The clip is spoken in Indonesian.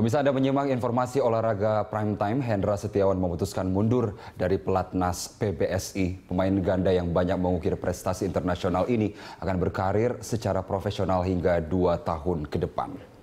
Pemirsa Anda menyimak informasi olahraga prime time, Hendra Setiawan memutuskan mundur dari pelatnas PBSI. Pemain ganda yang banyak mengukir prestasi internasional ini akan berkarir secara profesional hingga dua tahun ke depan.